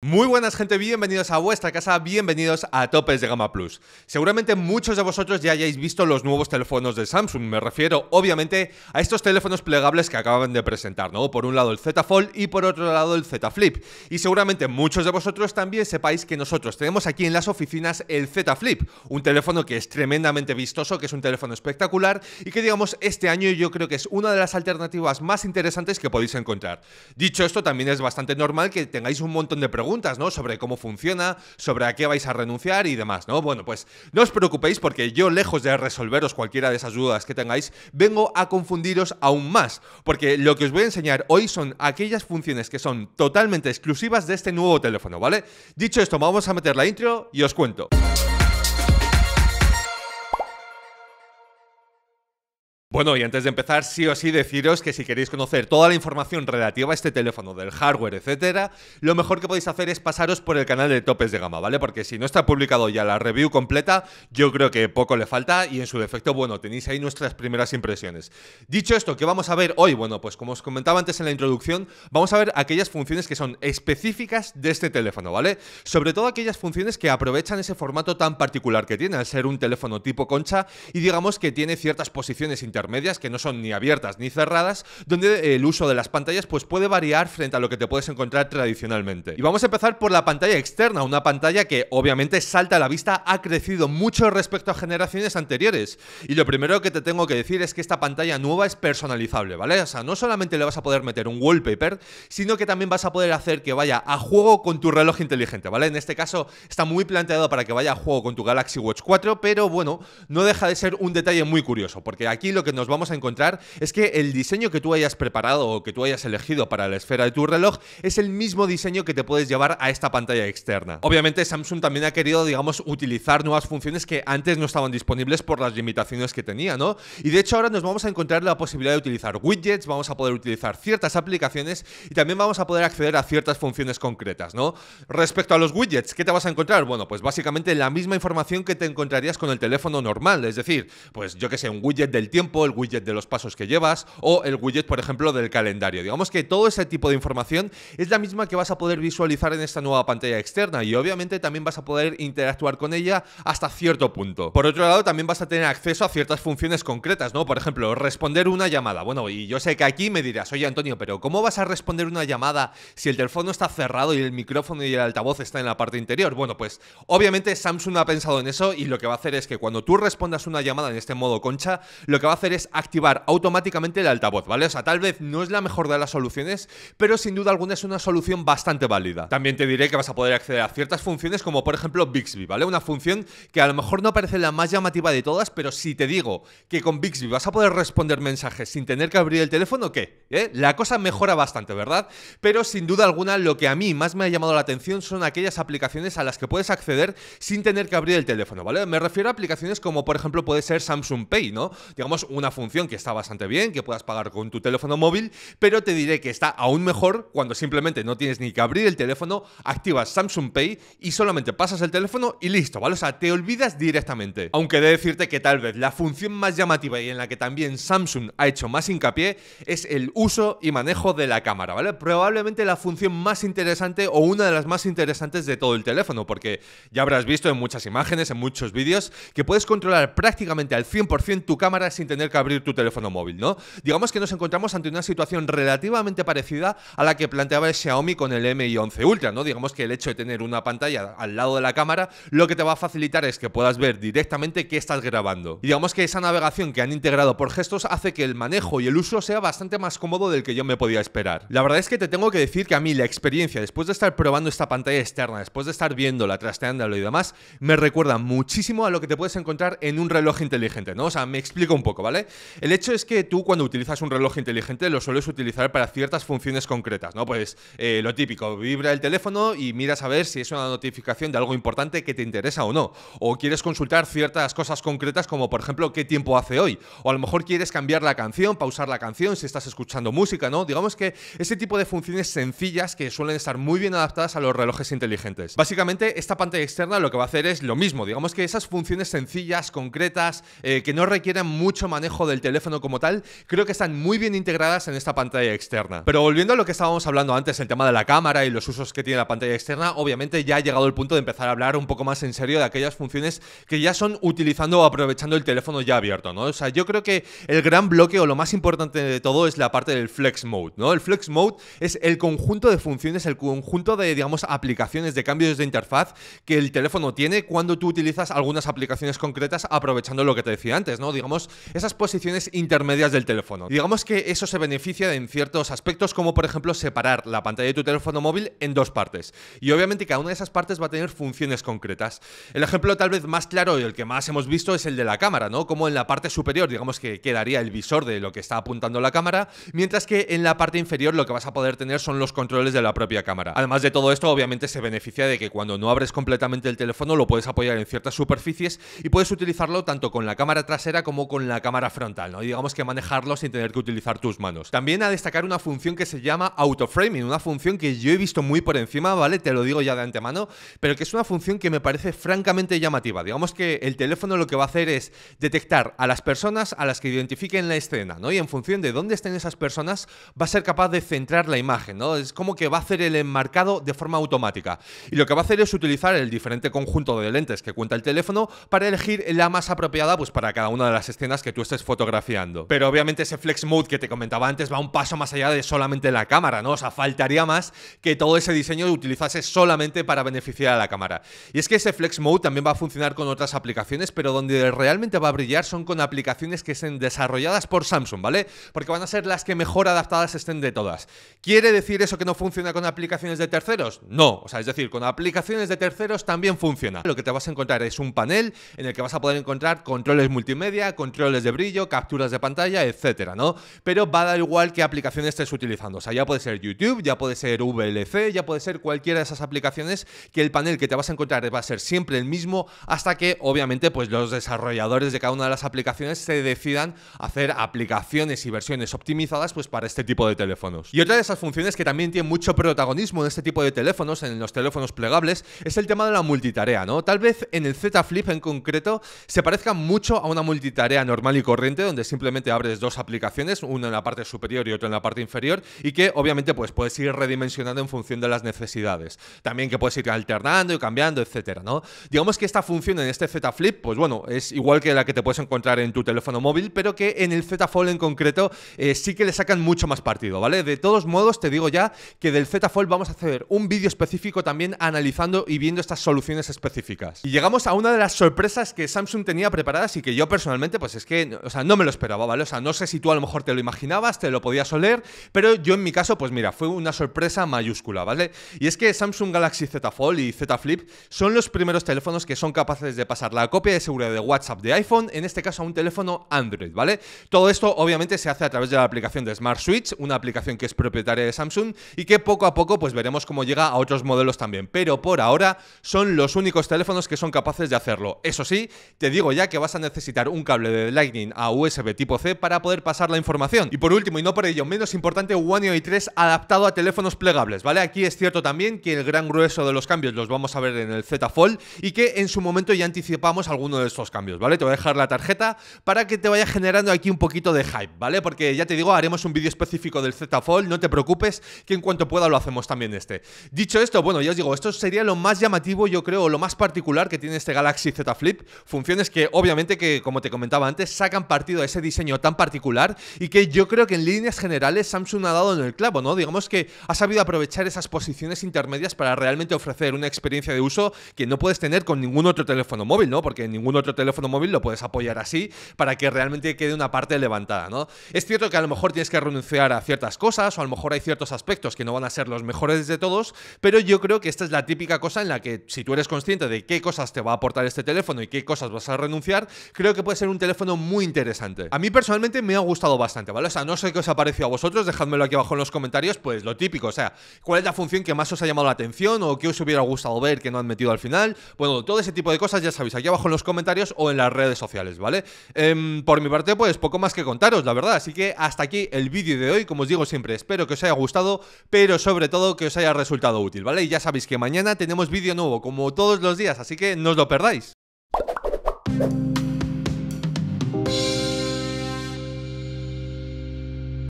Muy buenas gente, bienvenidos a vuestra casa, bienvenidos a Topes de Gama Plus. Seguramente muchos de vosotros ya hayáis visto los nuevos teléfonos de Samsung, me refiero obviamente a estos teléfonos plegables que acaban de presentar, ¿no? Por un lado el Z Fold y por otro lado el Z Flip. Y seguramente muchos de vosotros también sepáis que nosotros tenemos aquí en las oficinas el Z Flip, un teléfono que es tremendamente vistoso, que es un teléfono espectacular y que digamos este año yo creo que es una de las alternativas más interesantes que podéis encontrar. Dicho esto, también es bastante normal que tengáis un montón de preguntas preguntas, ¿no? Sobre cómo funciona, sobre a qué vais a renunciar y demás, ¿no? Bueno, pues no os preocupéis porque yo, lejos de resolveros cualquiera de esas dudas que tengáis, vengo a confundiros aún más, porque lo que os voy a enseñar hoy son aquellas funciones que son totalmente exclusivas de este nuevo teléfono, ¿vale? Dicho esto, vamos a meter la intro y os cuento. Bueno, y antes de empezar, sí o sí deciros que si queréis conocer toda la información relativa a este teléfono, del hardware, etcétera, lo mejor que podéis hacer es pasaros por el canal de Topes de Gama, ¿vale? Porque si no está publicado ya la review completa, yo creo que poco le falta y en su defecto, bueno, tenéis ahí nuestras primeras impresiones. Dicho esto, ¿qué vamos a ver hoy? Bueno, pues como os comentaba antes en la introducción, vamos a ver aquellas funciones que son específicas de este teléfono, ¿vale? Sobre todo aquellas funciones que aprovechan ese formato tan particular que tiene, al ser un teléfono tipo concha y digamos que tiene ciertas posiciones internas medias, que no son ni abiertas ni cerradas, donde el uso de las pantallas pues, puede variar frente a lo que te puedes encontrar tradicionalmente. Y vamos a empezar por la pantalla externa, una pantalla que obviamente salta a la vista, ha crecido mucho respecto a generaciones anteriores. Y lo primero que te tengo que decir es que esta pantalla nueva es personalizable, ¿vale? O sea, no solamente le vas a poder meter un wallpaper, sino que también vas a poder hacer que vaya a juego con tu reloj inteligente, ¿vale? En este caso está muy planteado para que vaya a juego con tu Galaxy Watch 4, pero bueno, no deja de ser un detalle muy curioso, porque aquí lo que nos vamos a encontrar es que el diseño que tú hayas preparado o que tú hayas elegido para la esfera de tu reloj es el mismo diseño que te puedes llevar a esta pantalla externa. Obviamente Samsung también ha querido, digamos, utilizar nuevas funciones que antes no estaban disponibles por las limitaciones que tenía, ¿no? Y de hecho ahora nos vamos a encontrar la posibilidad de utilizar widgets, vamos a poder utilizar ciertas aplicaciones y también vamos a poder acceder a ciertas funciones concretas, ¿no? Respecto a los widgets, ¿qué te vas a encontrar? Bueno, pues básicamente la misma información que te encontrarías con el teléfono normal, es decir, pues yo que sé, un widget del tiempo el widget de los pasos que llevas o el widget, por ejemplo, del calendario. Digamos que todo ese tipo de información es la misma que vas a poder visualizar en esta nueva pantalla externa y obviamente también vas a poder interactuar con ella hasta cierto punto. Por otro lado, también vas a tener acceso a ciertas funciones concretas, ¿no? Por ejemplo, responder una llamada. Bueno, y yo sé que aquí me dirás, oye Antonio, pero ¿cómo vas a responder una llamada si el teléfono está cerrado y el micrófono y el altavoz está en la parte interior? Bueno, pues obviamente Samsung ha pensado en eso y lo que va a hacer es que cuando tú respondas una llamada en este modo concha, lo que va a hacer es activar automáticamente el altavoz, ¿vale? O sea, tal vez no es la mejor de las soluciones, pero sin duda alguna es una solución bastante válida. También te diré que vas a poder acceder a ciertas funciones como por ejemplo Bixby, ¿vale? Una función que a lo mejor no parece la más llamativa de todas, pero si te digo que con Bixby vas a poder responder mensajes sin tener que abrir el teléfono, ¿qué? ¿Eh? La cosa mejora bastante, ¿verdad? Pero sin duda alguna lo que a mí más me ha llamado la atención son aquellas aplicaciones a las que puedes acceder sin tener que abrir el teléfono, ¿vale? Me refiero a aplicaciones como por ejemplo puede ser Samsung Pay, ¿no? Digamos, un una función que está bastante bien, que puedas pagar con tu teléfono móvil, pero te diré que está aún mejor cuando simplemente no tienes ni que abrir el teléfono, activas Samsung Pay y solamente pasas el teléfono y listo, ¿vale? O sea, te olvidas directamente. Aunque de decirte que tal vez la función más llamativa y en la que también Samsung ha hecho más hincapié es el uso y manejo de la cámara, ¿vale? Probablemente la función más interesante o una de las más interesantes de todo el teléfono, porque ya habrás visto en muchas imágenes, en muchos vídeos, que puedes controlar prácticamente al 100% tu cámara sin tener que abrir tu teléfono móvil, ¿no? Digamos que nos encontramos ante una situación relativamente parecida a la que planteaba el Xiaomi con el Mi 11 Ultra, ¿no? Digamos que el hecho de tener una pantalla al lado de la cámara lo que te va a facilitar es que puedas ver directamente qué estás grabando. Y digamos que esa navegación que han integrado por gestos hace que el manejo y el uso sea bastante más cómodo del que yo me podía esperar. La verdad es que te tengo que decir que a mí la experiencia después de estar probando esta pantalla externa, después de estar viendo viéndola, trasteándola y demás, me recuerda muchísimo a lo que te puedes encontrar en un reloj inteligente, ¿no? O sea, me explico un poco, ¿vale? El hecho es que tú cuando utilizas un reloj inteligente lo sueles utilizar para ciertas funciones concretas, ¿no? Pues eh, lo típico, vibra el teléfono y miras a ver si es una notificación de algo importante que te interesa o no. O quieres consultar ciertas cosas concretas como por ejemplo qué tiempo hace hoy. O a lo mejor quieres cambiar la canción, pausar la canción si estás escuchando música, ¿no? Digamos que ese tipo de funciones sencillas que suelen estar muy bien adaptadas a los relojes inteligentes. Básicamente esta pantalla externa lo que va a hacer es lo mismo, digamos que esas funciones sencillas, concretas, eh, que no requieren mucho manejo del teléfono como tal, creo que están muy bien integradas en esta pantalla externa. Pero volviendo a lo que estábamos hablando antes, el tema de la cámara y los usos que tiene la pantalla externa, obviamente ya ha llegado el punto de empezar a hablar un poco más en serio de aquellas funciones que ya son utilizando o aprovechando el teléfono ya abierto, ¿no? O sea, yo creo que el gran bloque o lo más importante de todo es la parte del Flex Mode, ¿no? El Flex Mode es el conjunto de funciones, el conjunto de, digamos, aplicaciones de cambios de interfaz que el teléfono tiene cuando tú utilizas algunas aplicaciones concretas aprovechando lo que te decía antes, ¿no? Digamos, esas posiciones intermedias del teléfono. Digamos que eso se beneficia en ciertos aspectos, como por ejemplo separar la pantalla de tu teléfono móvil en dos partes. Y obviamente cada una de esas partes va a tener funciones concretas. El ejemplo tal vez más claro y el que más hemos visto es el de la cámara, ¿no? Como en la parte superior, digamos que quedaría el visor de lo que está apuntando la cámara, mientras que en la parte inferior lo que vas a poder tener son los controles de la propia cámara. Además de todo esto, obviamente se beneficia de que cuando no abres completamente el teléfono lo puedes apoyar en ciertas superficies y puedes utilizarlo tanto con la cámara trasera como con la cámara frontal, ¿no? digamos que manejarlo sin tener que utilizar tus manos. También a destacar una función que se llama autoframing, una función que yo he visto muy por encima, ¿vale? Te lo digo ya de antemano, pero que es una función que me parece francamente llamativa. Digamos que el teléfono lo que va a hacer es detectar a las personas a las que identifiquen la escena, ¿no? Y en función de dónde estén esas personas, va a ser capaz de centrar la imagen, ¿no? Es como que va a hacer el enmarcado de forma automática. Y lo que va a hacer es utilizar el diferente conjunto de lentes que cuenta el teléfono para elegir la más apropiada pues, para cada una de las escenas que tú estés fotografiando. Pero obviamente ese flex mode que te comentaba antes va un paso más allá de solamente la cámara, ¿no? O sea, faltaría más que todo ese diseño lo utilizase solamente para beneficiar a la cámara. Y es que ese flex mode también va a funcionar con otras aplicaciones, pero donde realmente va a brillar son con aplicaciones que estén desarrolladas por Samsung, ¿vale? Porque van a ser las que mejor adaptadas estén de todas. ¿Quiere decir eso que no funciona con aplicaciones de terceros? No, o sea, es decir, con aplicaciones de terceros también funciona. Lo que te vas a encontrar es un panel en el que vas a poder encontrar controles multimedia, controles de brillo, capturas de pantalla, etcétera, ¿no? Pero va a dar igual qué aplicación estés utilizando. O sea, ya puede ser YouTube, ya puede ser VLC, ya puede ser cualquiera de esas aplicaciones que el panel que te vas a encontrar va a ser siempre el mismo hasta que, obviamente, pues los desarrolladores de cada una de las aplicaciones se decidan hacer aplicaciones y versiones optimizadas pues para este tipo de teléfonos. Y otra de esas funciones que también tiene mucho protagonismo en este tipo de teléfonos, en los teléfonos plegables, es el tema de la multitarea, ¿no? Tal vez en el Z Flip en concreto se parezca mucho a una multitarea normal y corriente, donde simplemente abres dos aplicaciones, una en la parte superior y otra en la parte inferior, y que obviamente pues, puedes ir redimensionando en función de las necesidades. También que puedes ir alternando y cambiando, etcétera, ¿no? Digamos que esta función en este Z Flip, pues bueno, es igual que la que te puedes encontrar en tu teléfono móvil, pero que en el Z Fold en concreto eh, sí que le sacan mucho más partido, ¿vale? De todos modos, te digo ya que del Z Fold vamos a hacer un vídeo específico también analizando y viendo estas soluciones específicas. Y llegamos a una de las sorpresas que Samsung tenía preparadas y que yo personalmente, pues es que o sea, no me lo esperaba, ¿vale? O sea, no sé si tú a lo mejor te lo imaginabas, te lo podías oler, pero yo en mi caso, pues mira, fue una sorpresa mayúscula, ¿vale? Y es que Samsung Galaxy Z Fold y Z Flip son los primeros teléfonos que son capaces de pasar la copia de seguridad de WhatsApp de iPhone, en este caso a un teléfono Android, ¿vale? Todo esto obviamente se hace a través de la aplicación de Smart Switch, una aplicación que es propietaria de Samsung y que poco a poco pues veremos cómo llega a otros modelos también, pero por ahora son los únicos teléfonos que son capaces de hacerlo. Eso sí, te digo ya que vas a necesitar un cable de Lightning a USB tipo C para poder pasar la información. Y por último, y no por ello menos importante, One UI 3 adaptado a teléfonos plegables, ¿vale? Aquí es cierto también que el gran grueso de los cambios los vamos a ver en el Z Fold y que en su momento ya anticipamos alguno de estos cambios, ¿vale? Te voy a dejar la tarjeta para que te vaya generando aquí un poquito de hype, ¿vale? Porque ya te digo, haremos un vídeo específico del Z Fold, no te preocupes, que en cuanto pueda lo hacemos también este. Dicho esto, bueno, ya os digo, esto sería lo más llamativo, yo creo, lo más particular que tiene este Galaxy Z Flip, funciones que obviamente que, como te comentaba antes, sacan partido a ese diseño tan particular y que yo creo que en líneas generales Samsung ha dado en el clavo, ¿no? Digamos que ha sabido aprovechar esas posiciones intermedias para realmente ofrecer una experiencia de uso que no puedes tener con ningún otro teléfono móvil, ¿no? Porque ningún otro teléfono móvil lo puedes apoyar así para que realmente quede una parte levantada, ¿no? Es cierto que a lo mejor tienes que renunciar a ciertas cosas o a lo mejor hay ciertos aspectos que no van a ser los mejores de todos, pero yo creo que esta es la típica cosa en la que si tú eres consciente de qué cosas te va a aportar este teléfono y qué cosas vas a renunciar, creo que puede ser un teléfono muy interesante. A mí personalmente me ha gustado bastante, ¿vale? O sea, no sé qué os ha parecido a vosotros, dejádmelo aquí abajo en los comentarios, pues lo típico, o sea, cuál es la función que más os ha llamado la atención o qué os hubiera gustado ver que no han metido al final. Bueno, todo ese tipo de cosas ya sabéis, aquí abajo en los comentarios o en las redes sociales, ¿vale? Em, por mi parte, pues poco más que contaros, la verdad, así que hasta aquí el vídeo de hoy, como os digo siempre, espero que os haya gustado, pero sobre todo que os haya resultado útil, ¿vale? Y ya sabéis que mañana tenemos vídeo nuevo, como todos los días, así que no os lo perdáis.